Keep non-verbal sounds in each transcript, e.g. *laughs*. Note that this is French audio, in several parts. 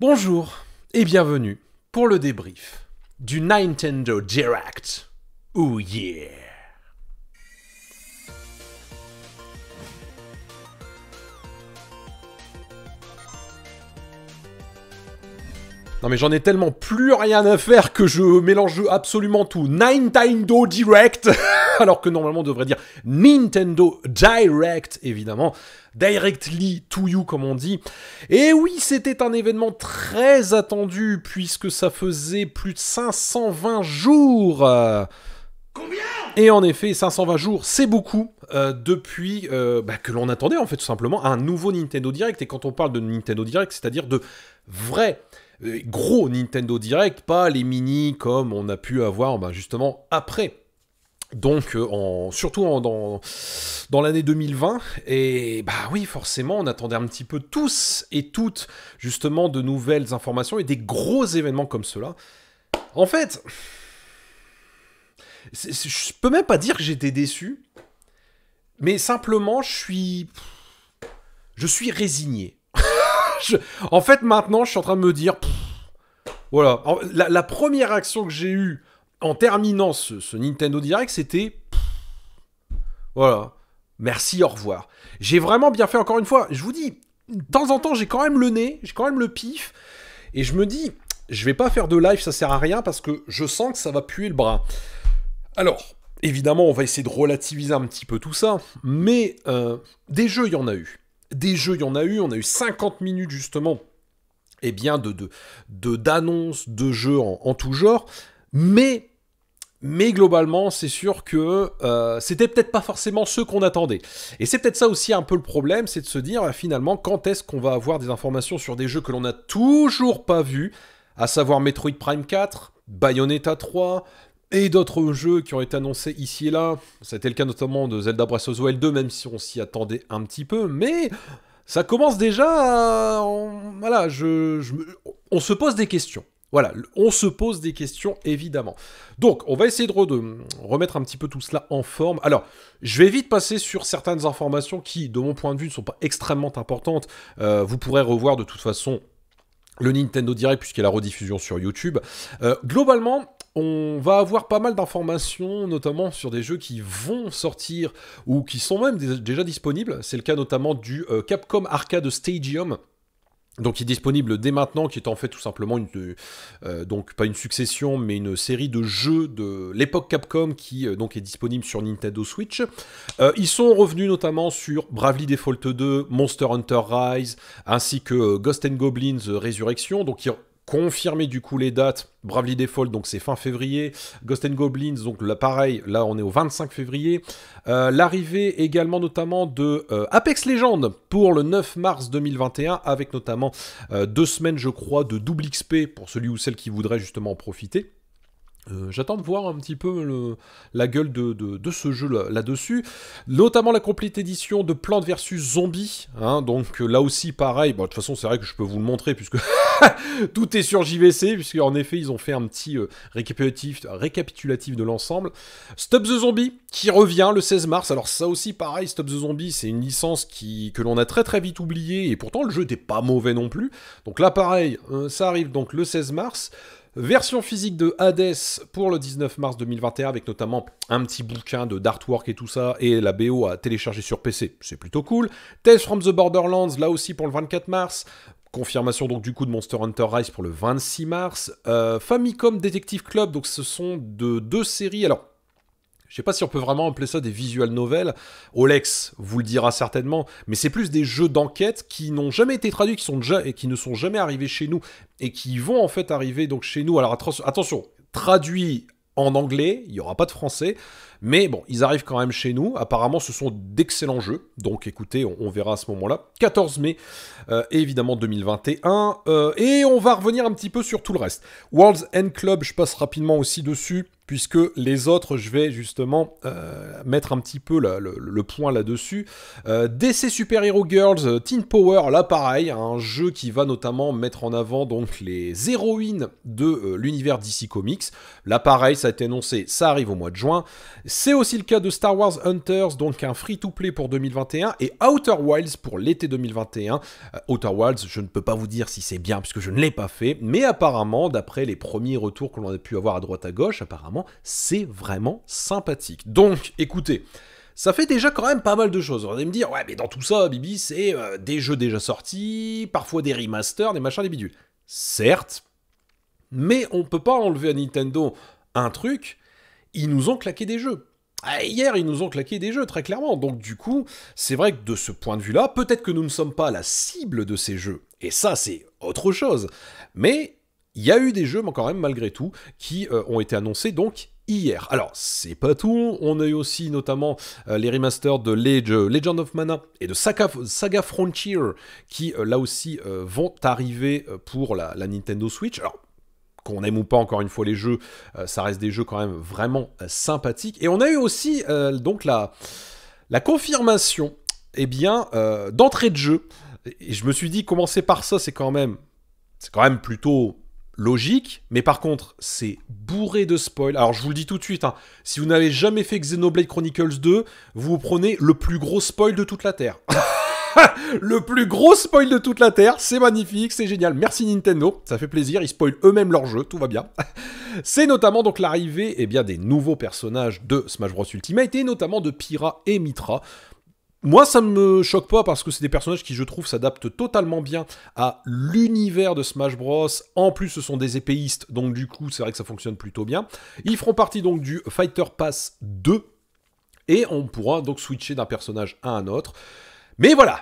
Bonjour et bienvenue pour le débrief du Nintendo Direct. Oh yeah Non mais j'en ai tellement plus rien à faire que je mélange absolument tout. Nintendo Direct *laughs* Alors que normalement on devrait dire Nintendo Direct, évidemment. Directly to you, comme on dit. Et oui, c'était un événement très attendu, puisque ça faisait plus de 520 jours Combien et en effet, 520 jours, c'est beaucoup euh, depuis euh, bah, que l'on attendait en fait tout simplement un nouveau Nintendo Direct. Et quand on parle de Nintendo Direct, c'est-à-dire de vrai... Euh, gros Nintendo Direct, pas les mini comme on a pu avoir ben justement après. Donc, euh, en, surtout dans, dans l'année 2020, et bah oui, forcément, on attendait un petit peu tous et toutes, justement, de nouvelles informations et des gros événements comme cela. En fait, je peux même pas dire que j'étais déçu, mais simplement, je suis. Je suis résigné. En fait, maintenant, je suis en train de me dire... voilà. La, première action que j'ai eue en terminant ce, Nintendo Direct, c'était... Voilà. Merci, au revoir. J'ai vraiment bien fait, encore une fois. Je vous dis, de temps en temps, j'ai quand même le nez, j'ai quand même le pif. Et je me dis, je vais pas faire de live, ça sert à rien, parce que je sens que ça va puer le bras. Alors, évidemment, on va essayer de relativiser un petit peu tout ça. Mais euh, des jeux, il y en a eu des jeux, il y en a eu. On a eu 50 minutes justement et eh bien de, d'annonces de, jeux en, tout genre. Mais, mais globalement, c'est sûr que euh, c'était peut-être pas forcément ce qu'on attendait. Et c'est peut-être ça aussi un peu le problème, c'est de se dire euh, finalement quand est-ce qu'on va avoir des informations sur des jeux que l'on n'a toujours pas vus, à savoir Metroid Prime 4, Bayonetta 3, et d'autres jeux qui ont été annoncés ici et là, c'était le cas notamment de Zelda Breath of the Wild 2, même si on s'y attendait un petit peu, mais ça commence déjà à... Voilà, je, on se pose des questions. Voilà, on se pose des questions, évidemment. Donc, on va essayer de, remettre un petit peu tout cela en forme. Alors, je vais vite passer sur certaines informations qui, de mon point de vue, ne sont pas extrêmement importantes. Euh, vous pourrez revoir de toute façon le Nintendo Direct, puisqu'il y a la rediffusion sur YouTube. Euh, globalement, on va avoir pas mal d'informations, notamment sur des jeux qui vont sortir ou qui sont même déjà disponibles. C'est le cas notamment du euh, Capcom Arcade Stadium donc il est disponible dès maintenant, qui est en fait tout simplement une euh, donc pas une succession, mais une série de jeux de l'époque Capcom qui euh, donc est disponible sur Nintendo Switch. Euh, ils sont revenus notamment sur Bravely Default 2, Monster Hunter Rise, ainsi que Ghost and Goblins Resurrection, donc Confirmer du coup les dates. Bravely Default, donc c'est fin février. Ghost and Goblins, donc là pareil, là on est au 25 février. Euh, l'arrivée également notamment de euh, Apex Legends pour le 9 mars 2021, avec notamment euh, deux semaines, je crois, de double XP pour celui ou celle qui voudrait justement en profiter. J'attends de voir un petit peu le, la gueule de, ce jeu là-dessus. Notamment la complète édition de Plant vs Zombie. Hein, donc là aussi pareil, bon, de toute façon c'est vrai que je peux vous le montrer puisque *laughs* *laughs* Tout est sur JVC, puisque en effet, ils ont fait un petit euh, récapitulatif, de l'ensemble. Stop the Zombie, qui revient le 16 mars. Alors ça aussi, pareil, Stop the Zombie, c'est une licence qui, que l'on a très très vite oubliée, et pourtant le jeu n'est pas mauvais non plus. Donc là, pareil, euh, ça arrive donc le 16 mars. Version physique de Hades pour le 19 mars 2021 avec notamment un petit bouquin de d'artwork et tout ça et la BO à télécharger sur PC, c'est plutôt cool. Test from the Borderlands là aussi pour le 24 mars. Confirmation donc du coup de Monster Hunter Rise pour le 26 mars. Euh, Famicom Detective Club, donc ce sont de deux séries. Alors, je ne sais pas si on peut vraiment appeler ça des visual novels. Olex vous le dira certainement, mais c'est plus des jeux d'enquête qui n'ont jamais été traduits, qui sont déjà et qui ne sont jamais arrivés chez nous et qui vont en fait arriver donc chez nous. Alors attention, traduit en anglais, il n'y aura pas de français, mais bon, ils arrivent quand même chez nous. Apparemment, ce sont d'excellents jeux. Donc écoutez, on, verra à ce moment-là. 14 mai, euh, évidemment 2021. Euh, et on va revenir un petit peu sur tout le reste. World's End Club, je passe rapidement aussi dessus, puisque les autres, je vais justement euh, mettre un petit peu le, point là-dessus. DC Super Hero Girls, Teen Power, l'appareil, un jeu qui va notamment mettre en avant donc les héroïnes de l'univers DC Comics. L'appareil, pareil, ça a été annoncé, ça arrive au mois de juin. C'est aussi le cas de Star Wars Hunters, donc un free-to-play pour 2021, et Outer Wilds pour l'été 2021. Euh, Outer Wilds, je ne peux pas vous dire si c'est bien, puisque je ne l'ai pas fait, mais apparemment, d'après les premiers retours que l'on a pu avoir à droite à gauche, apparemment, c'est vraiment sympathique. Donc, écoutez ça fait déjà quand même pas mal de choses. Vous allez me dire, ouais, mais dans tout ça, Bibi, c'est euh, des jeux déjà sortis, parfois des remasters, des machins, des bidules. Certes, mais on ne peut pas enlever à Nintendo un truc, ils nous ont claqué des jeux. Ah, hier, ils nous ont claqué des jeux, très clairement. Donc du coup, c'est vrai que de ce point de vue-là, peut-être que nous ne sommes pas la cible de ces jeux. Et ça, c'est autre chose. Mais il y a eu des jeux, mais quand même, malgré tout, qui euh, ont été annoncés, donc hier. Alors, c'est pas tout, on a eu aussi notamment euh, les remasters de euh, Legend of Mana et de Saga, Frontier qui là aussi vont arriver pour la, la, Nintendo Switch. Alors, qu'on aime ou pas encore une fois les jeux, euh, ça reste des jeux quand même vraiment euh, sympathiques. Et on a eu aussi euh, donc la, la confirmation eh bien, d'entrée de jeu. Et je me suis dit, commencer par ça, c'est quand même, c'est quand même plutôt logique. Mais par contre, c'est bourré de spoil. Alors, je vous le dis tout de suite, hein, si vous n'avez jamais fait Xenoblade Chronicles 2, vous prenez le plus gros spoil de toute la Terre. *laughs* *laughs* le plus gros spoil de toute la Terre. C'est magnifique, c'est génial. Merci Nintendo, ça fait plaisir. Ils spoilent eux-mêmes leur jeu, tout va bien. *laughs* c'est notamment donc l'arrivée eh bien, des nouveaux personnages de Smash Bros Ultimate et notamment de Pyra et Mitra. Moi, ça ne me choque pas parce que c'est des personnages qui, je trouve, s'adaptent totalement bien à l'univers de Smash Bros. En plus, ce sont des épéistes, donc du coup, c'est vrai que ça fonctionne plutôt bien. Ils feront partie donc du Fighter Pass 2 et on pourra donc switcher d'un personnage à un autre. Mais voilà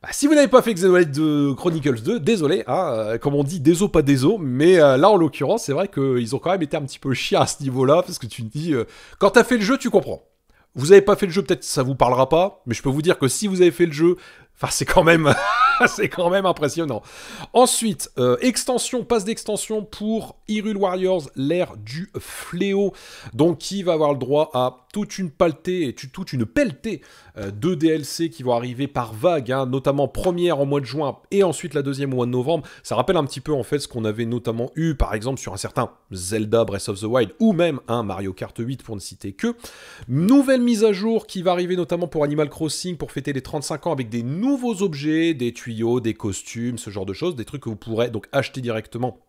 bah, si vous n'avez pas fait Xenoblade Chronicles 2, désolé, hein, euh, comme on dit, déso pas déso, mais euh, là en l'occurrence, c'est vrai qu'ils ont quand même été un petit peu chiens à ce niveau-là, parce que tu me dis, quand euh, quand t'as fait le jeu, tu comprends. Vous n'avez pas fait le jeu, peut-être ça vous parlera pas, mais je peux vous dire que si vous avez fait le jeu, c'est quand même, *laughs* c'est quand même impressionnant. Ensuite, extension, passe d'extension pour Hyrule Warriors, l'ère du fléau, donc qui va avoir le droit à toute une et toute une pelletée euh, de DLC qui vont arriver par vague, hein, notamment première en mois de juin et ensuite la deuxième au mois de novembre. Ça rappelle un petit peu en fait ce qu'on avait notamment eu par exemple sur un certain Zelda Breath of the Wild ou même un hein, Mario Kart 8 pour ne citer que. Nouvelle mise à jour qui va arriver notamment pour Animal Crossing pour fêter les 35 ans avec des nouveaux objets, des tuyaux, des costumes, ce genre de choses, des trucs que vous pourrez donc acheter directement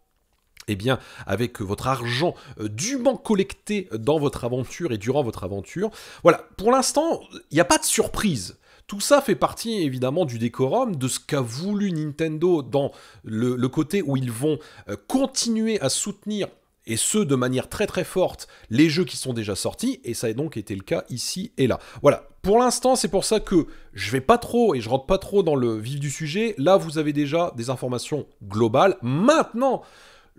eh bien, avec votre argent euh, dûment collecté dans votre aventure et durant votre aventure. Voilà, pour l'instant, il n'y a pas de surprise. Tout ça fait partie évidemment du décorum, de ce qu'a voulu Nintendo dans le, côté où ils vont euh, continuer à soutenir et ce de manière très très forte, les jeux qui sont déjà sortis, et ça a donc été le cas ici et là. Voilà, pour l'instant c'est pour ça que je vais pas trop et je rentre pas trop dans le vif du sujet, là vous avez déjà des informations globales, maintenant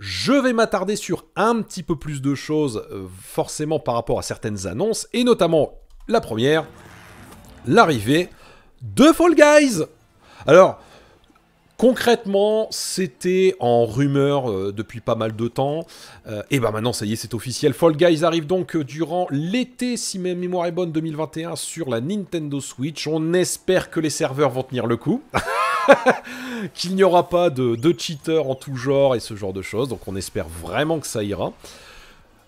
je vais m'attarder sur un petit peu plus de choses, euh, forcément par rapport à certaines annonces, et notamment la première, l'arrivée de Fall Guys. Alors, concrètement, c'était en rumeur euh, depuis pas mal de temps, euh, et ben maintenant ça y est, c'est officiel. Fall Guys arrive donc durant l'été, si ma mémoire est bonne, 2021 sur la Nintendo Switch. On espère que les serveurs vont tenir le coup. *laughs* *laughs* qu'il n'y aura pas de, cheaters en tout genre et ce genre de choses. Donc on espère vraiment que ça ira.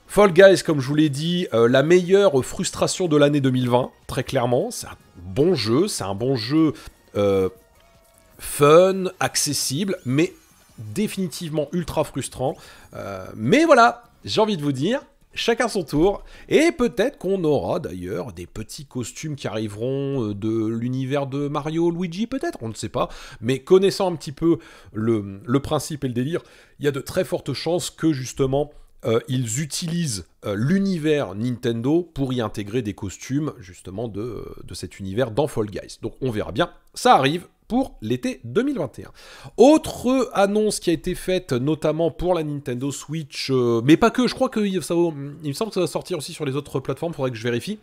Fall Guys, comme je vous l'ai dit, euh, la meilleure frustration de l'année 2020, très clairement. C'est un bon jeu, c'est un bon jeu euh, fun, accessible, mais définitivement ultra frustrant. Euh, mais voilà, j'ai envie de vous dire, chacun son tour. Et peut-être qu'on aura d'ailleurs des petits costumes qui arriveront euh, de l'univers de Mario, Luigi, peut-être, on ne sait pas. Mais connaissant un petit peu le, principe et le délire, il y a de très fortes chances que justement... Euh, ils utilisent euh, l'univers Nintendo pour y intégrer des costumes justement de, de cet univers dans Fall Guys. Donc on verra bien. Ça arrive, pour l'été 2021. Autre annonce qui a été faite notamment pour la Nintendo Switch, euh, mais pas que, je crois que ça, va sortir aussi sur les autres plateformes, faudrait que je vérifie.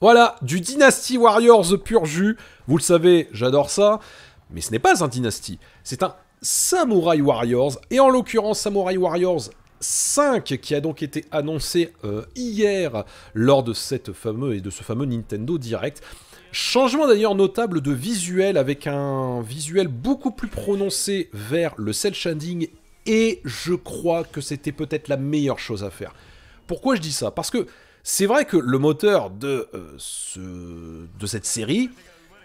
Voilà, du Dynasty Warriors pur jus, vous le savez, j'adore ça, mais ce n'est pas un Dynasty, c'est un Samurai Warriors, et en l'occurrence Samurai Warriors 5 qui a donc été annoncé euh, hier lors de cette fameux et de ce fameux Nintendo Direct. Changement d'ailleurs notable de visuel avec un visuel beaucoup plus prononcé vers le cel shading et je crois que c'était peut-être la meilleure chose à faire. Pourquoi je dis ça Parce que c'est vrai que le moteur de, euh, ce... de cette série,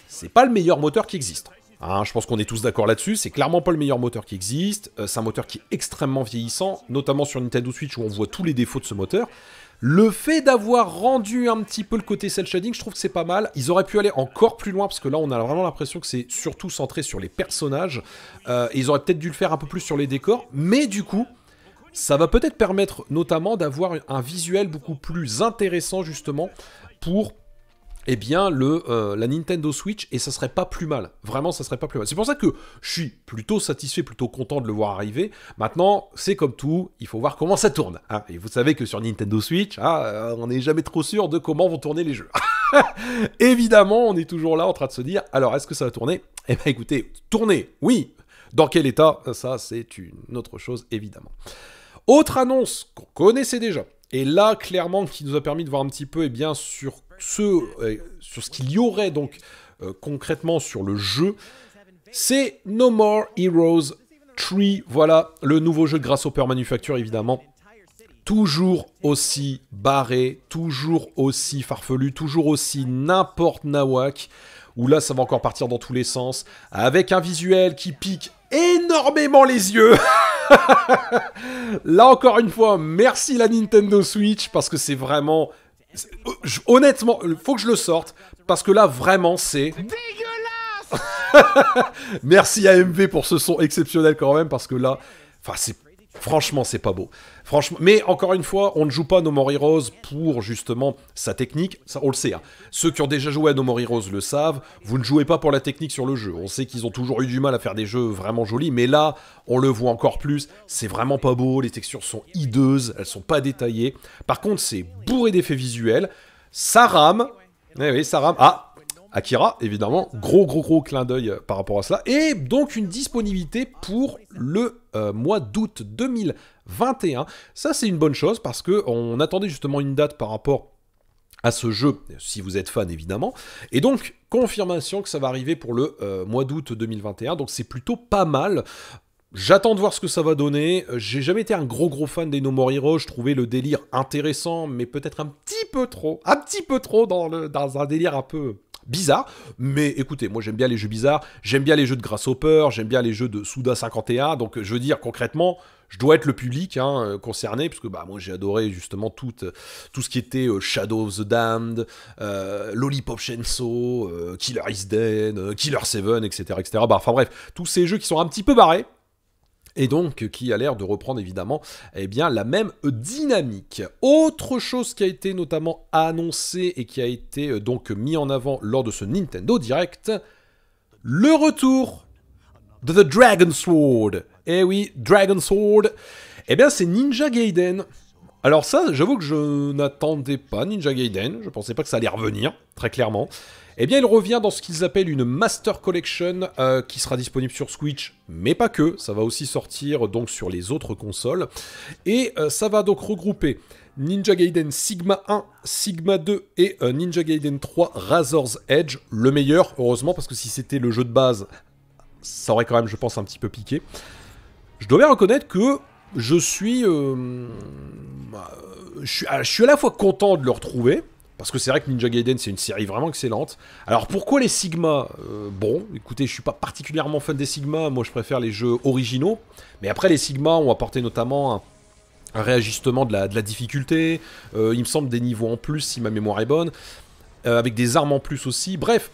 c'est pas le meilleur moteur qui existe. Hein, je pense qu'on est tous d'accord là-dessus, c'est clairement pas le meilleur moteur qui existe, euh, c'est un moteur qui est extrêmement vieillissant, notamment sur Nintendo Switch où on voit tous les défauts de ce moteur, le fait d'avoir rendu un petit peu le côté cel shading, je trouve que c'est pas mal. Ils auraient pu aller encore plus loin parce que là, on a vraiment l'impression que c'est surtout centré sur les personnages. Euh, et ils auraient peut-être dû le faire un peu plus sur les décors, mais du coup, ça va peut-être permettre notamment d'avoir un visuel beaucoup plus intéressant justement pour eh bien le, euh, la Nintendo Switch et ça serait pas plus mal. Vraiment, ça serait pas plus mal. C'est pour ça que je suis plutôt satisfait, plutôt content de le voir arriver. Maintenant, c'est comme tout, il faut voir comment ça tourne. Hein. Et vous savez que sur Nintendo Switch, ah, euh, on n'est jamais trop sûr de comment vont tourner les jeux. *laughs* Évidemment, on est toujours là en train de se dire, alors est-ce que ça va tourner Eh bien écoutez, tourner, oui. Dans quel état Ça, c'est une autre chose, évidemment. Autre annonce qu'on connaissait déjà, et là, clairement, qui nous a permis de voir un petit peu eh bien, sur ce, euh, sur ce qu'il y aurait donc euh, concrètement sur le jeu, c'est No More Heroes 3. Voilà le nouveau jeu grâce au Grasshopper Manufacture, évidemment. Toujours aussi barré, toujours aussi farfelu, toujours aussi n'importe nawak, où là ça va encore partir dans tous les sens, avec un visuel qui pique énormément les yeux. *laughs* là encore une fois, merci la Nintendo Switch, parce que c'est vraiment euh, honnêtement, il euh, faut que je le sorte, parce que là, vraiment, c'est... Dégueulasse *laughs* Merci à MV pour ce son exceptionnel quand même, parce que là, enfin, c'est Franchement, c'est pas beau. Franchement, mais encore une fois, on ne joue pas No More rose pour justement sa technique. Ça, on le sait. Hein. Ceux qui ont déjà joué à No Rose le savent. Vous ne jouez pas pour la technique sur le jeu. On sait qu'ils ont toujours eu du mal à faire des jeux vraiment jolis, mais là, on le voit encore plus. C'est vraiment pas beau. Les textures sont hideuses. Elles sont pas détaillées. Par contre, c'est bourré d'effets visuels. Ça rame. Eh oui, ça rame. Ah, Akira, évidemment, gros gros gros clin d'œil euh, par rapport à cela, et donc une disponibilité pour le euh, mois d'août 2021. Ça c'est une bonne chose parce que on attendait justement une date par rapport à ce jeu, si vous êtes fan évidemment. Et donc, confirmation que ça va arriver pour le euh, mois d'août 2021, donc c'est plutôt pas mal. J'attends de voir ce que ça va donner. J'ai jamais été un gros gros fan des No More Je trouvais le délire intéressant, mais peut-être un petit peu trop, un petit peu trop dans, le, dans un délire un peu bizarre. Mais écoutez, moi j'aime bien les jeux bizarres, j'aime bien les jeux de Grasshopper, j'aime bien les jeux de Souda 51. Donc je veux dire concrètement, je dois être le public hein, euh, concerné, puisque bah, moi j'ai adoré justement tout, euh, tout ce qui était euh, Shadow of the Damned, Lollipop Shenso, Killer Is Killer Seven, etc. etc. Bah, enfin bref, tous ces jeux qui sont un petit peu barrés, et donc qui a l'air de reprendre évidemment eh bien, la même dynamique. Autre chose qui a été notamment annoncée et qui a été euh, donc mis en avant lors de ce Nintendo Direct, le retour de The Dragon Sword. Eh oui, Dragon Sword. Eh bien c'est Ninja Gaiden. Alors ça, j'avoue que je n'attendais pas Ninja Gaiden, je pensais pas que ça allait revenir, très clairement. Eh bien, il revient dans ce qu'ils appellent une Master Collection euh, qui sera disponible sur Switch, mais pas que. Ça va aussi sortir donc sur les autres consoles. Et euh, ça va donc regrouper Ninja Gaiden Sigma 1, Sigma 2 et euh, Ninja Gaiden 3 Razor's Edge. Le meilleur, heureusement, parce que si c'était le jeu de base, ça aurait quand même, je pense, un petit peu piqué. Je dois bien reconnaître que je suis, bah, je suis, ah, je suis à la fois content de le retrouver parce que c'est vrai que Ninja Gaiden, c'est une série vraiment excellente. Alors pourquoi les Sigma euh, Bon, écoutez, je suis pas particulièrement fan des Sigma, moi je préfère les jeux originaux. Mais après, les Sigma ont apporté notamment un, réajustement de la, difficulté, euh, il me semble des niveaux en plus si ma mémoire est bonne, euh, avec des armes en plus aussi. Bref,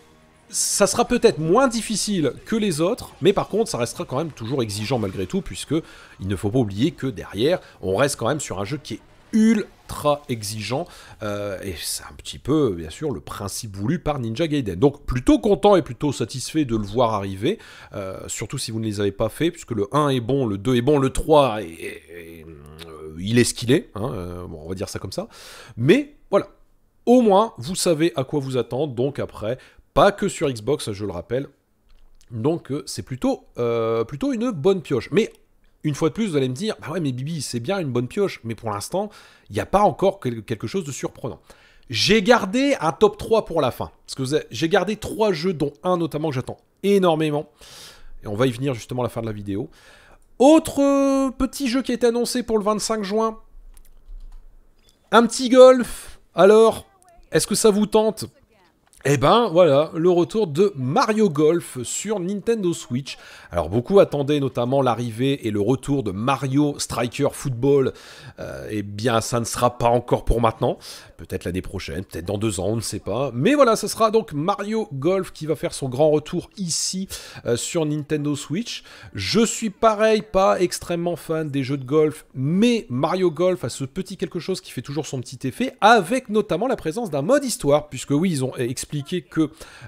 ça sera peut-être moins difficile que les autres, mais par contre, ça restera quand même toujours exigeant malgré tout, puisque il ne faut pas oublier que derrière, on reste quand même sur un jeu qui est ultra exigeant. Euh, et c'est un petit peu, bien sûr, le principe voulu par Ninja Gaiden. Donc plutôt content et plutôt satisfait de le voir arriver, euh, surtout si vous ne les avez pas fait, puisque le 1 est bon, le 2 est bon, le 3 est, euh, il est ce qu'il est, hein, on va dire ça comme ça. Mais voilà, au moins vous savez à quoi vous attendre, donc après, pas que sur Xbox, je le rappelle. Donc c'est plutôt, plutôt une bonne pioche. Mais une fois de plus, vous allez me dire, bah ouais, mais Bibi, c'est bien une bonne pioche, mais pour l'instant, il n'y a pas encore quelque chose de surprenant. J'ai gardé un top 3 pour la fin. Parce que j'ai gardé 3 jeux, dont un notamment que j'attends énormément. Et on va y venir justement à la fin de la vidéo. Autre euh, petit jeu qui est annoncé pour le 25 juin. Un petit golf. Alors, est-ce que ça vous tente et eh ben voilà, le retour de Mario Golf sur Nintendo Switch. Alors beaucoup attendaient notamment l'arrivée et le retour de Mario Striker Football. Et euh, eh bien ça ne sera pas encore pour maintenant, peut-être l'année prochaine, peut-être dans deux ans, on ne sait pas. Mais voilà, ce sera donc Mario Golf qui va faire son grand retour ici euh, sur Nintendo Switch. Je suis pareil, pas extrêmement fan des jeux de golf, mais Mario Golf a ce petit quelque chose qui fait toujours son petit effet, avec notamment la présence d'un mode histoire, puisque oui, ils ont expliqué que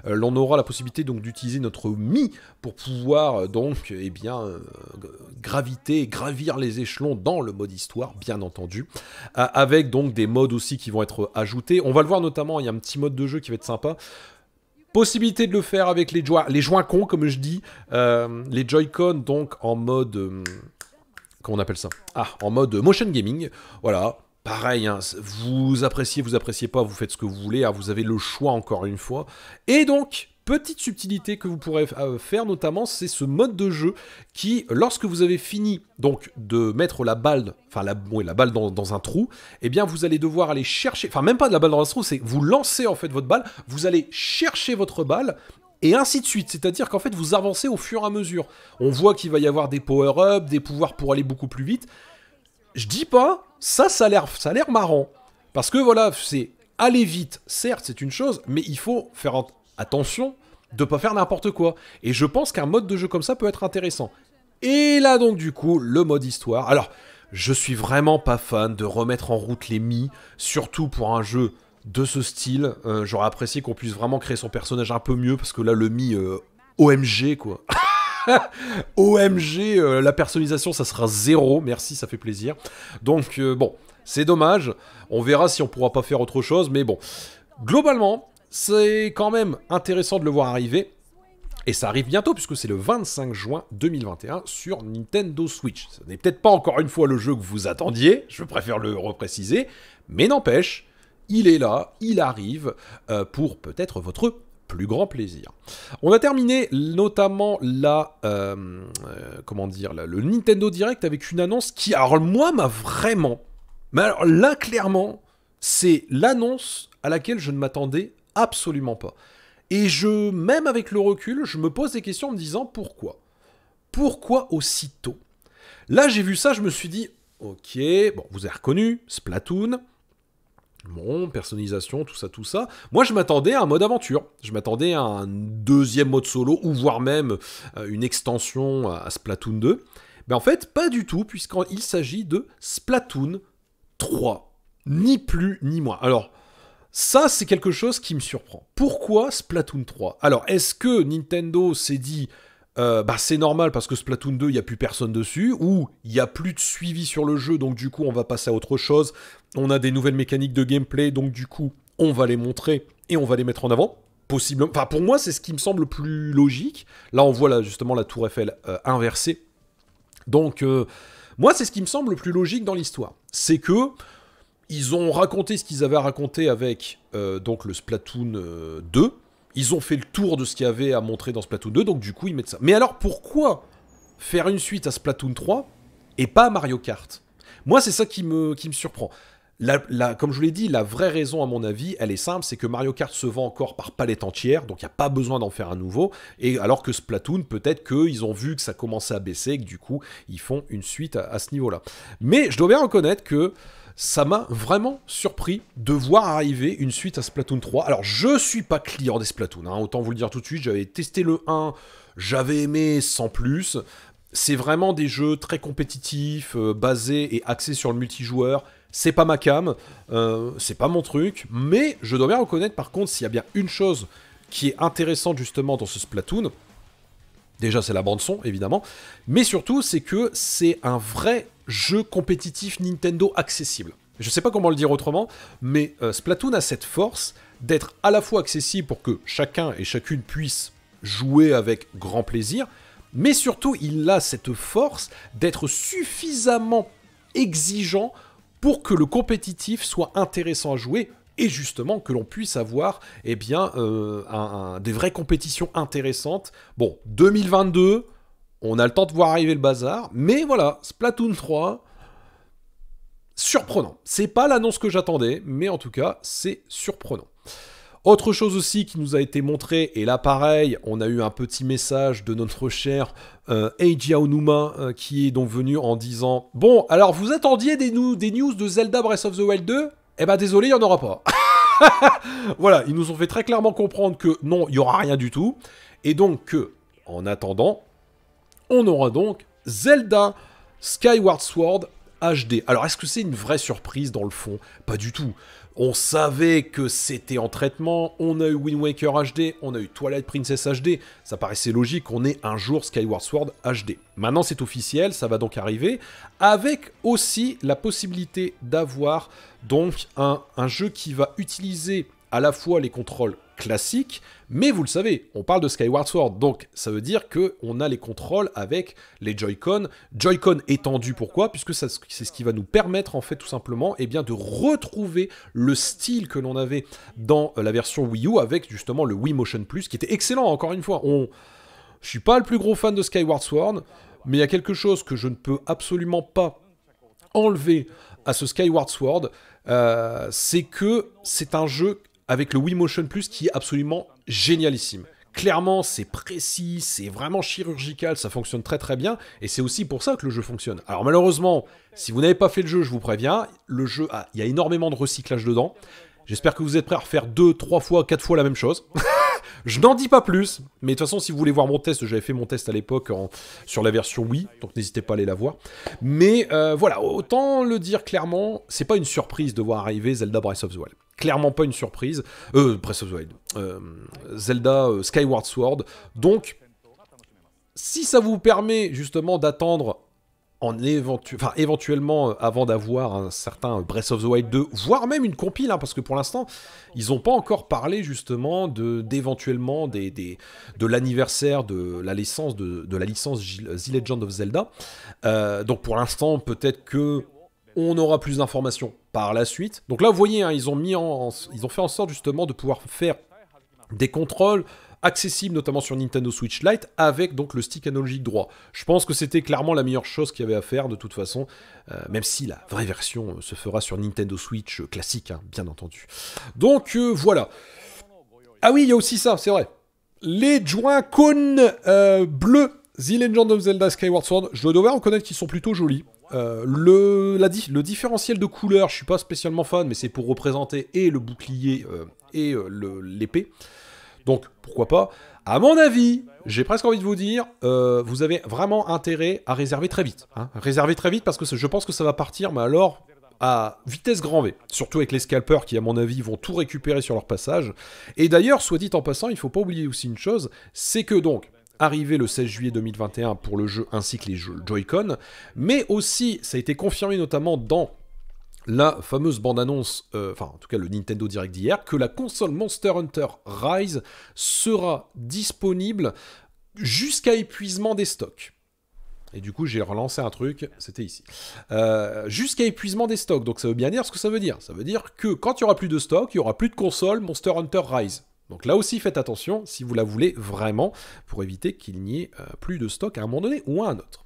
euh, l'on aura la possibilité donc d'utiliser notre Mi pour pouvoir euh, donc et euh, eh bien graviter, gravir les échelons dans le mode histoire, bien entendu, avec donc des modes aussi qui vont être ajoutés. On va le voir notamment, il y a un petit mode de jeu qui va être sympa. Possibilité de le faire avec les, joies les joints cons, comme je dis, les Joy-Con, donc en mode... comment on appelle ça ah, en mode motion gaming. Voilà, Pareil, hein, vous appréciez, vous appréciez pas, vous faites ce que vous voulez, hein, vous avez le choix encore une fois. Et donc, petite subtilité que vous pourrez euh, faire notamment, c'est ce mode de jeu qui, lorsque vous avez fini donc de mettre la balle, enfin la, balle dans, un trou, et eh bien vous allez devoir aller chercher, enfin même pas de la balle dans un trou, c'est vous lancez en fait votre balle, vous allez chercher votre balle et ainsi de suite. C'est-à-dire qu'en fait, vous avancez au fur et à mesure. On voit qu'il va y avoir des power-ups, des pouvoirs pour aller beaucoup plus vite je dis pas, ça, ça a l'air, ça l'air marrant. Parce que voilà, c'est aller vite, certes, c'est une chose, mais il faut faire attention de pas faire n'importe quoi. Et je pense qu'un mode de jeu comme ça peut être intéressant. Et là donc du coup, le mode histoire. Alors, je suis vraiment pas fan de remettre en route les mi, surtout pour un jeu de ce style. Euh, j'aurais apprécié qu'on puisse vraiment créer son personnage un peu mieux, parce que là, le mi, euh, OMG, quoi. *laughs* *laughs* OMG, euh, la personnalisation, ça sera zéro. Merci, ça fait plaisir. Donc, euh, bon, c'est dommage. On verra si on pourra pas faire autre chose. Mais bon, globalement, c'est quand même intéressant de le voir arriver. Et ça arrive bientôt puisque c'est le 25 juin 2021 sur Nintendo Switch. Ce n'est peut-être pas encore une fois le jeu que vous attendiez, je préfère le repréciser, mais n'empêche, il est là, il arrive euh, pour peut-être votre plus grand plaisir. On a terminé notamment la, euh, euh, comment dire, le Nintendo Direct avec une annonce qui, alors moi, m'a vraiment, mais alors là clairement, c'est l'annonce à laquelle je ne m'attendais absolument pas. Et je, même avec le recul, je me pose des questions en me disant pourquoi. Pourquoi aussitôt Là, j'ai vu ça, je me suis dit, ok, bon, vous avez reconnu, Splatoon, Bon, personnalisation, tout ça, tout ça. Moi, je m'attendais à un mode aventure. Je m'attendais à un deuxième mode solo, ou voire même euh, une extension à Splatoon 2. Mais ben, en fait, pas du tout, puisqu'il s'agit de Splatoon 3. Ni plus, ni moins. Alors, ça, c'est quelque chose qui me surprend. Pourquoi Splatoon 3 Alors, est-ce que Nintendo s'est dit... Euh, bah, c'est normal parce que Splatoon 2, il n'y a plus personne dessus, ou il n'y a plus de suivi sur le jeu, donc du coup on va passer à autre chose, on a des nouvelles mécaniques de gameplay, donc du coup, on va les montrer et on va les mettre en avant. Possiblement. Enfin, pour moi, c'est ce qui me semble le plus logique. Là, on voit justement la tour Eiffel euh, inversée. Donc, euh, moi, c'est ce qui me semble le plus logique dans l'histoire. C'est que ils ont raconté ce qu'ils avaient à raconter avec euh, donc le Splatoon 2. Ils ont fait le tour de ce qu'il y avait à montrer dans Splatoon 2, donc du coup, ils mettent ça. Mais alors, pourquoi faire une suite à Splatoon 3 et pas à Mario Kart Moi, c'est ça qui me, qui me surprend comme je vous l'ai dit, la vraie raison, à mon avis, elle est simple, c'est que Mario Kart se vend encore par palette entière, donc il n'y a pas besoin d'en faire un nouveau. Et alors que Splatoon, peut-être qu'ils ont vu que ça commençait à baisser, et que du coup, ils font une suite à, ce niveau-là. Mais je dois bien reconnaître que ça m'a vraiment surpris de voir arriver une suite à Splatoon 3. Alors, je suis pas client des Splatoon, hein, autant vous le dire tout de suite, j'avais testé le 1, j'avais aimé sans plus. C'est vraiment des jeux très compétitifs, euh, basés et axés sur le multijoueur c'est pas ma cam, euh, c'est pas mon truc, mais je dois bien reconnaître par contre s'il y a bien une chose qui est intéressante justement dans ce Splatoon, déjà c'est la bande son évidemment, mais surtout c'est que c'est un vrai jeu compétitif Nintendo accessible. Je sais pas comment le dire autrement, mais euh, Splatoon a cette force d'être à la fois accessible pour que chacun et chacune puisse jouer avec grand plaisir, mais surtout il a cette force d'être suffisamment exigeant pour que le compétitif soit intéressant à jouer et justement que l'on puisse avoir eh bien, euh, des vraies compétitions intéressantes. Bon, 2022, on a le temps de voir arriver le bazar, mais voilà, Splatoon 3, surprenant. C'est pas l'annonce que j'attendais, mais en tout cas, c'est surprenant. Autre chose aussi qui nous a été montrée, et là pareil, on a eu un petit message de notre cher euh, Eiji Aonuma euh, qui est donc venu en disant Bon, alors vous attendiez des, des news de Zelda Breath of the Wild 2 Eh ben désolé, il n'y en aura pas. *laughs* voilà, ils nous ont fait très clairement comprendre que non, il n'y aura rien du tout. Et donc que, en attendant, on aura donc Zelda Skyward Sword HD. Alors, est-ce que c'est une vraie surprise dans le fond Pas du tout. On savait que c'était en traitement, on a eu Wind Waker HD, on a eu Twilight Princess HD, ça paraissait logique qu'on ait un jour Skyward Sword HD. Maintenant c'est officiel, ça va donc arriver, avec aussi la possibilité d'avoir donc un, un, jeu qui va utiliser à la fois les contrôles classiques, mais vous le savez, on parle de Skyward Sword, donc ça veut dire que on a les contrôles avec les Joy-Con. Joy-Con étendu, pourquoi Puisque c'est ce qui va nous permettre, en fait, tout simplement, et eh bien, de retrouver le style que l'on avait dans euh, la version Wii U avec justement le Wii Motion Plus, qui était excellent. Encore une fois, on, je suis pas le plus gros fan de Skyward Sword, mais il y a quelque chose que je ne peux absolument pas enlever à ce Skyward Sword, euh, c'est que c'est un jeu avec le Wii Motion Plus qui est absolument génialissime. Clairement, c'est précis, c'est vraiment chirurgical, ça fonctionne très très bien, et c'est aussi pour ça que le jeu fonctionne. Alors malheureusement, si vous n'avez pas fait le jeu, je vous préviens, le jeu, il y a énormément de recyclage dedans. J'espère que vous êtes prêts à refaire deux, trois fois, quatre fois la même chose. *laughs* je n'en dis pas plus, mais de toute façon, si vous voulez voir mon test, j'avais fait mon test à l'époque sur la version Wii, donc n'hésitez pas à aller la voir. Mais euh, voilà, autant le dire clairement, c'est pas une surprise de voir arriver Zelda Breath of the Wild clairement pas une surprise. Euh, Breath of the Wild. Euh, Zelda euh, Skyward Sword. Donc, si ça vous permet justement d'attendre en éventu enfin, éventuellement avant d'avoir un certain Breath of the Wild 2, voire même une compile, hein, parce que pour l'instant, ils n'ont pas encore parlé justement d'éventuellement de, des, des, de l'anniversaire de la licence de, la licence The Legend of Zelda. donc pour l'instant, peut-être que on aura plus d'informations par la suite. Donc là, vous voyez, hein, ils, ont mis en, ils ont fait en sorte justement de pouvoir faire des contrôles accessibles, notamment sur Nintendo Switch Lite, avec donc le stick analogique droit. Je pense que c'était clairement la meilleure chose qu'il y avait à faire de toute façon, euh, même si la vraie version euh, se fera sur Nintendo Switch euh, classique, hein, bien entendu. Donc voilà. Ah oui, il y a aussi ça, c'est vrai. Les joints cônes bleus The Legend of Zelda Skyward Sword, je dois reconnaître qu'ils sont plutôt jolis. Euh, le, le différentiel de couleur, je suis pas spécialement fan, mais c'est pour représenter et le bouclier euh, et euh, l'épée. Donc pourquoi pas. À mon avis, j'ai presque envie de vous dire, vous avez vraiment intérêt à réserver très vite. Hein. Réserver très vite parce que je pense que ça va partir, mais alors à vitesse grand V, surtout avec les scalpers qui, à mon avis, vont tout récupérer sur leur passage. Et d'ailleurs, soit dit en passant, il faut pas oublier aussi une chose, c'est que donc, arrivé le 16 juillet 2021 pour le jeu ainsi que les Joy-Con, mais aussi ça a été confirmé notamment dans la fameuse bande-annonce, euh, enfin en tout cas le Nintendo Direct d'hier, que la console Monster Hunter Rise sera disponible jusqu'à épuisement des stocks. Et du coup, j'ai relancé un truc, c'était ici. Euh, jusqu'à épuisement des stocks. Donc ça veut bien dire ce que ça veut dire. Ça veut dire que quand il n'y aura plus de stocks, il y aura plus de console Monster Hunter Rise. Donc là aussi, faites attention si vous la voulez vraiment pour éviter qu'il n'y ait euh, plus de stock à un moment donné ou à un autre.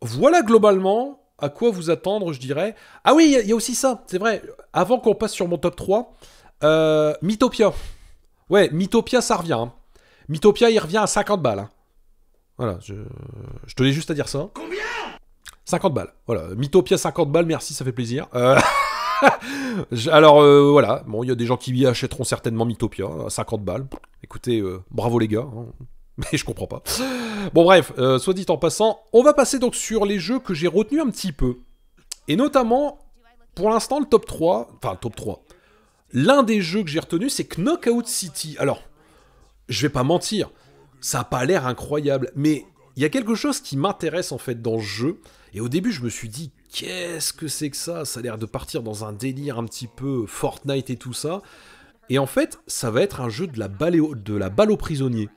Voilà globalement à quoi vous attendre, je dirais. Ah oui, il y, a aussi ça, c'est vrai. Avant qu'on passe sur mon top 3, euh, Ouais, Mythopia, ça revient. Hein. il revient à 50 balles. Hein. Voilà, je, je tenais juste à dire ça. Combien 50 balles. Voilà, Mythopia 50 balles, merci, ça fait plaisir. Euh... *laughs* *laughs* Alors euh, voilà, bon, il y a des gens qui y achèteront certainement Mythopia, hein, à 50 balles. Écoutez, euh, bravo les gars. Hein. *laughs* Mais je comprends pas. Bon bref, euh, soit dit en passant, on va passer donc sur les jeux que j'ai retenus un petit peu. Et notamment, pour l'instant, le top 3, enfin le top 3, l'un des jeux que j'ai retenu, c'est Knockout City. Alors, je vais pas mentir, ça a pas l'air incroyable, mais il y a quelque chose qui m'intéresse en fait dans ce jeu. Et au début, je me suis dit, qu'est-ce que c'est que ça Ça a l'air de partir dans un délire un petit peu Fortnite et tout ça. Et en fait, ça va être un jeu de la balle, de la balle aux prisonniers,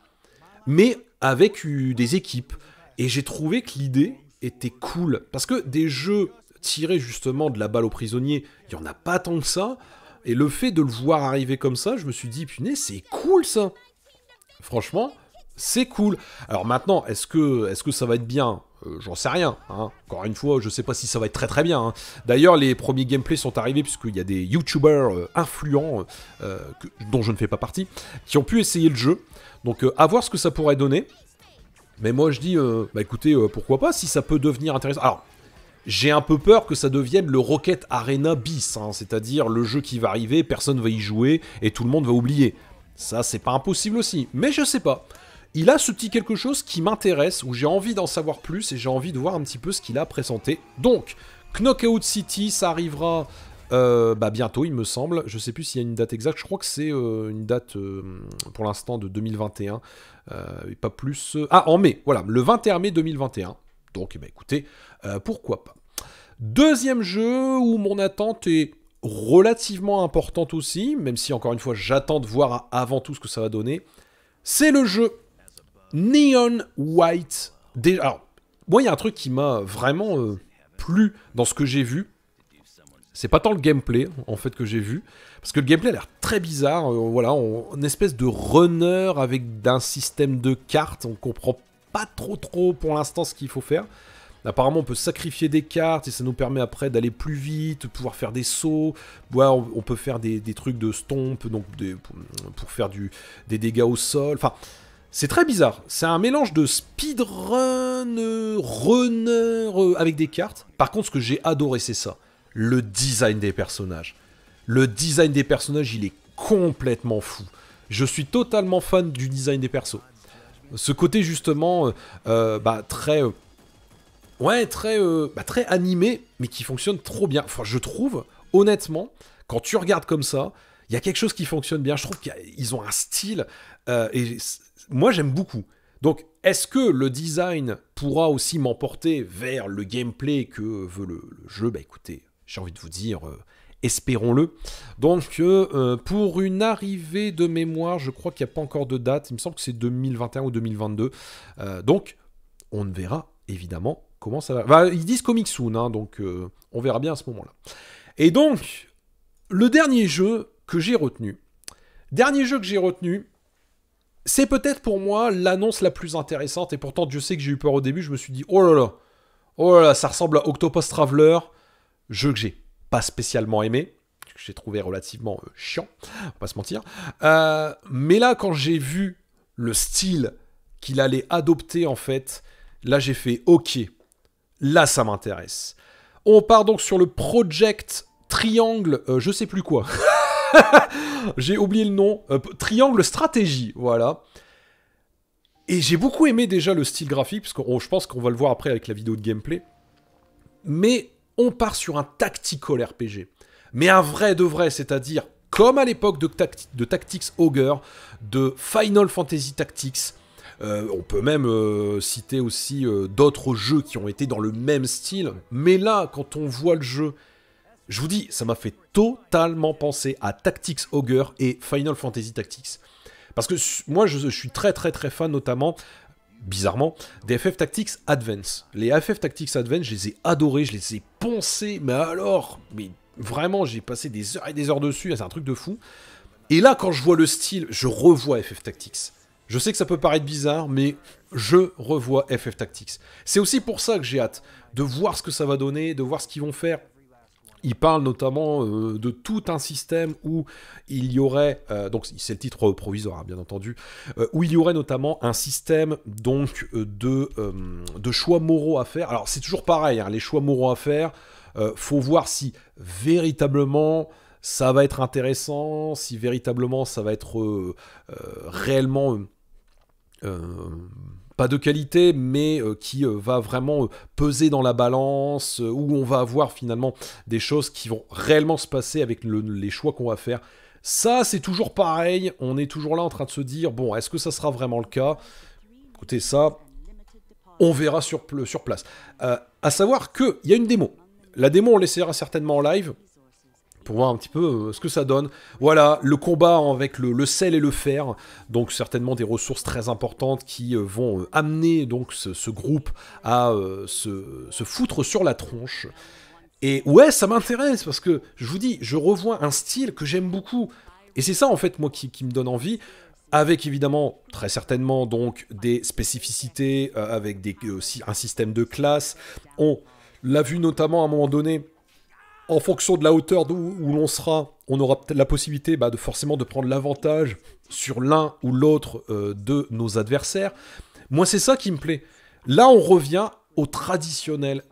mais avec des équipes. Et j'ai trouvé que l'idée était cool. Parce que des jeux tirés justement de la balle aux prisonniers, il n'y en a pas tant que ça. Et le fait de le voir arriver comme ça, je me suis dit, punaise, c'est cool ça Franchement, c'est cool. Alors maintenant, est-ce que, est -ce que ça va être bien euh, j'en sais rien. Hein. Encore une fois, je sais pas si ça va être très très bien. Hein. D'ailleurs, les premiers gameplays sont arrivés puisqu'il y a des youtubers euh, influents, euh, dont je ne fais pas partie, qui ont pu essayer le jeu. Donc à voir ce que ça pourrait donner. Mais moi je dis, bah écoutez, pourquoi pas si ça peut devenir intéressant. Alors, j'ai un peu peur que ça devienne le Rocket Arena bis, hein. c'est-à-dire le jeu qui va arriver, personne va y jouer et tout le monde va oublier. Ça, c'est pas impossible aussi, mais je sais pas il a ce petit quelque chose qui m'intéresse, où j'ai envie d'en savoir plus et j'ai envie de voir un petit peu ce qu'il a présenté. Donc, Knockout City, ça arrivera euh, bah, bientôt, il me semble. Je ne sais plus s'il y a une date exacte. Je crois que c'est euh, une date euh, pour l'instant de 2021. et pas plus. Ah, en mai, voilà, le 21 mai 2021. Donc, eh ben, écoutez, pourquoi pas. Deuxième jeu où mon attente est relativement importante aussi, même si encore une fois j'attends de voir avant tout ce que ça va donner, c'est le jeu Neon White. alors, moi, il y a un truc qui m'a vraiment euh, plu dans ce que j'ai vu. C'est pas tant le gameplay, hein, en fait, que j'ai vu. Parce que le gameplay a l'air très bizarre. Euh, voilà, on, une espèce de runner avec d'un système de cartes. On comprend pas trop, trop pour l'instant ce qu'il faut faire. Apparemment, on peut sacrifier des cartes et ça nous permet après d'aller plus vite, pouvoir faire des sauts. Voilà, on, peut faire des, trucs de stomp, donc pour, faire du, des dégâts au sol. Enfin, c'est très bizarre. C'est un mélange de speedrun, runner euh, avec des cartes. Par contre, ce que j'ai adoré, c'est ça. Le design des personnages. Le design des personnages, il est complètement fou. Je suis totalement fan du design des persos. Ce côté justement, euh, euh, bah, très... ouais, très, bah, très animé, mais qui fonctionne trop bien. Enfin, je trouve, honnêtement, quand tu regardes comme ça, il y a quelque chose qui fonctionne bien. Je trouve qu'ils ont un style euh, et moi j'aime beaucoup. Donc, est-ce que le design pourra aussi m'emporter vers le gameplay que veut le, jeu Bah écoutez, j'ai envie de vous dire, euh, espérons-le. Donc, euh, pour une arrivée de mémoire, je crois qu'il n'y a pas encore de date. Il me semble que c'est 2021 ou 2022. donc, on verra évidemment comment ça va. Bah, ils disent Comic Soon, hein, donc on verra bien à ce moment-là. Et donc, le dernier jeu que j'ai retenu. Dernier jeu que j'ai retenu, c'est peut-être pour moi l'annonce la plus intéressante, et pourtant Dieu sait que j'ai eu peur au début, je me suis dit, oh là là, oh là là, ça ressemble à Octopus Traveler, jeu que j'ai pas spécialement aimé, que j'ai trouvé relativement euh, chiant, on va pas se mentir. Euh, mais là, quand j'ai vu le style qu'il allait adopter, en fait, là j'ai fait, ok, là ça m'intéresse. On part donc sur le Project Triangle, euh, je sais plus quoi. *laughs* *laughs* j'ai oublié le nom. Euh, triangle Stratégie, voilà. Et j'ai beaucoup aimé déjà le style graphique, parce que je pense qu'on va le voir après avec la vidéo de gameplay. Mais on part sur un tactical RPG. Mais un vrai de vrai, c'est-à-dire comme à l'époque de, Tactics Ogre, de Final Fantasy Tactics. Euh, on peut même euh, citer aussi d'autres jeux qui ont été dans le même style. Mais là, quand on voit le jeu je vous dis, ça m'a fait totalement penser à Tactics Ogre et Final Fantasy Tactics. Parce que moi, je, suis très très très fan, notamment, bizarrement, des FF Tactics Advance. Les FF Tactics Advance, je les ai adorés, je les ai poncés, mais alors, mais vraiment, j'ai passé des heures et des heures dessus, c'est un truc de fou. Et là, quand je vois le style, je revois FF Tactics. Je sais que ça peut paraître bizarre, mais je revois FF Tactics. C'est aussi pour ça que j'ai hâte de voir ce que ça va donner, de voir ce qu'ils vont faire il parle notamment euh, de tout un système où il y aurait, euh, donc c'est le titre provisoire hein, bien entendu, euh, où il y aurait notamment un système donc de, de choix moraux à faire. Alors c'est toujours pareil, hein, les choix moraux à faire, faut voir si véritablement ça va être intéressant, si véritablement ça va être réellement pas de qualité, mais euh, qui euh, va vraiment euh, peser dans la balance, où on va avoir finalement des choses qui vont réellement se passer avec les choix qu'on va faire. Ça, c'est toujours pareil, on est toujours là en train de se dire, bon, est-ce que ça sera vraiment le cas Écoutez ça, on verra sur, sur place. à savoir qu'il y a une démo. La démo, on l'essayera certainement en live, pour voir un petit peu euh, ce que ça donne. Voilà, le combat avec le, sel et le fer, donc certainement des ressources très importantes qui euh, vont euh, amener donc ce, groupe à se, foutre sur la tronche. Et ouais, ça m'intéresse parce que je vous dis, je revois un style que j'aime beaucoup. Et c'est ça en fait moi qui, me donne envie avec évidemment très certainement donc des spécificités, avec des, aussi un système de classe. On l'a vu notamment à un moment donné en fonction de la hauteur où l'on sera, on aura la possibilité bah, de forcément de prendre l'avantage sur l'un ou l'autre euh, de nos adversaires. Moi, c'est ça qui me plaît. Là, on revient au traditionnel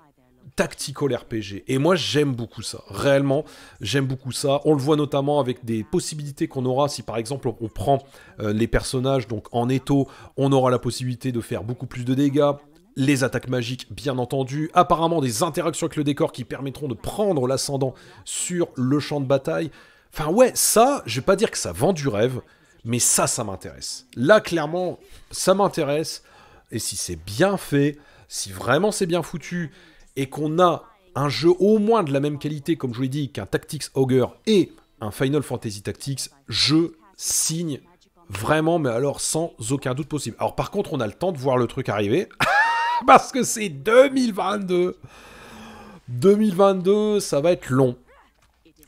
tactical RPG. Et moi, j'aime beaucoup ça. Réellement, j'aime beaucoup ça. On le voit notamment avec des possibilités qu'on aura. Si par exemple, on prend euh, les personnages donc en étau, on aura la possibilité de faire beaucoup plus de dégâts les attaques magiques bien entendu, apparemment des interactions avec le décor qui permettront de prendre l'ascendant sur le champ de bataille. Enfin ouais, ça, je vais pas dire que ça vend du rêve, mais ça, ça m'intéresse. Là, clairement, ça m'intéresse. Et si c'est bien fait, si vraiment c'est bien foutu, et qu'on a un jeu au moins de la même qualité, comme je vous l'ai dit, qu'un Tactics Ogre et un Final Fantasy Tactics, je signe vraiment, mais alors sans aucun doute possible. Alors par contre, on a le temps de voir le truc arriver. *laughs* *laughs* parce que c'est 2022. 2022, ça va être long.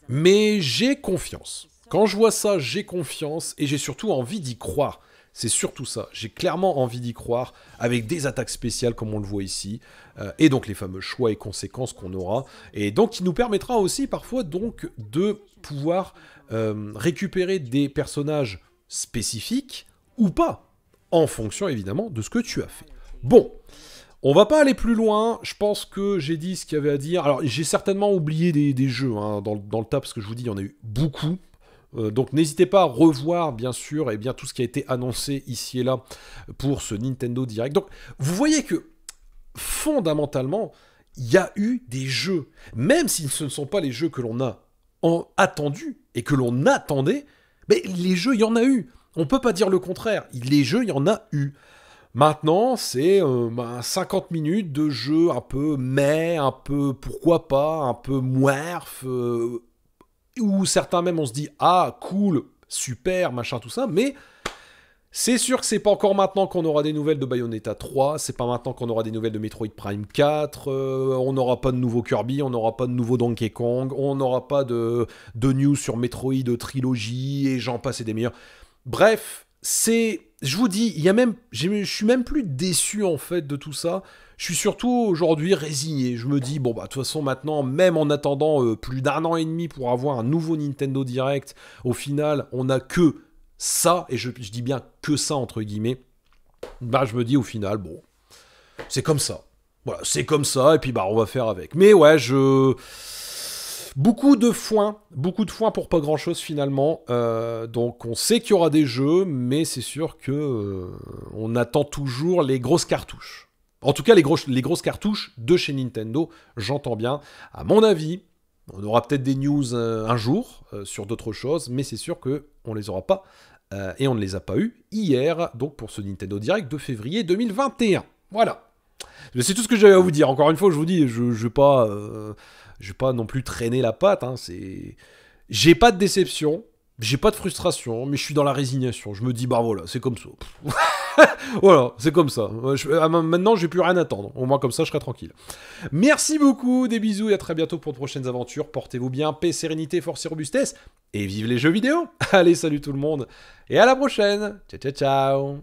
Mais j'ai confiance. Quand je vois ça, j'ai confiance et j'ai surtout envie d'y croire. C'est surtout ça. J'ai clairement envie d'y croire avec des attaques spéciales comme on le voit ici, euh, et donc les fameux choix et conséquences qu'on aura, et donc qui nous permettra aussi parfois donc de pouvoir euh, récupérer des personnages spécifiques ou pas, en fonction évidemment de ce que tu as fait. Bon. On va pas aller plus loin, je pense que j'ai dit ce qu'il y avait à dire. Alors j'ai certainement oublié des, jeux hein, dans, le tas, parce que je vous dis, il y en a eu beaucoup. Euh, donc n'hésitez pas à revoir bien sûr et eh bien, tout ce qui a été annoncé ici et là pour ce Nintendo Direct. Donc vous voyez que fondamentalement, il y a eu des jeux, même si ce ne sont pas les jeux que l'on a attendus et que l'on attendait, mais les jeux, il y en a eu. On ne peut pas dire le contraire. Les jeux, il y en a eu. Maintenant, c'est 50 euh, ben, minutes de jeu un peu mais, un peu pourquoi pas, un peu moerf, euh, où certains même on se dit ah cool, super, machin, tout ça, mais c'est sûr que c'est pas encore maintenant qu'on aura des nouvelles de Bayonetta 3, c'est pas maintenant qu'on aura des nouvelles de Metroid Prime 4, euh, on n'aura pas de nouveau Kirby, on n'aura pas de nouveau Donkey Kong, on n'aura pas de, de news sur Metroid Trilogy et j'en passe et des meilleurs. Bref, c'est je vous dis, il y a même, je suis même plus déçu en fait de tout ça. Je suis surtout aujourd'hui résigné. Je me dis, bon, bah, de toute façon, maintenant, même en attendant euh, plus d'un an et demi pour avoir un nouveau Nintendo Direct, au final, on n'a que ça, et je, je, dis bien que ça, entre guillemets. Bah, je me dis, au final, bon, c'est comme ça. Voilà, c'est comme ça, et puis, bah, on va faire avec. Mais ouais, je. Beaucoup de foin, beaucoup de foin pour pas grand chose finalement. Euh, donc on sait qu'il y aura des jeux, mais c'est sûr que euh, on attend toujours les grosses cartouches. En tout cas, les, grosses cartouches de chez Nintendo, j'entends bien. À mon avis, on aura peut-être des news euh, un jour sur d'autres choses, mais c'est sûr que on les aura pas et on ne les a pas eu hier. Donc pour ce Nintendo Direct de février 2021, voilà. C'est tout ce que j'avais à vous dire. Encore une fois, je vous dis, je ne vais pas je vais pas non plus traîner la patte. Hein, c'est, j'ai pas de déception, j'ai pas de frustration, mais je suis dans la résignation. Je me dis bah voilà, c'est comme ça. *laughs* voilà, c'est comme ça. Euh, je, euh, maintenant, vais plus rien attendre. Au moins comme ça, je serai tranquille. Merci beaucoup, des bisous et à très bientôt pour de prochaines aventures. Portez-vous bien, paix, sérénité, force et robustesse, et vive les jeux vidéo. *laughs* Allez, salut tout le monde et à la prochaine. Ciao, ciao, ciao.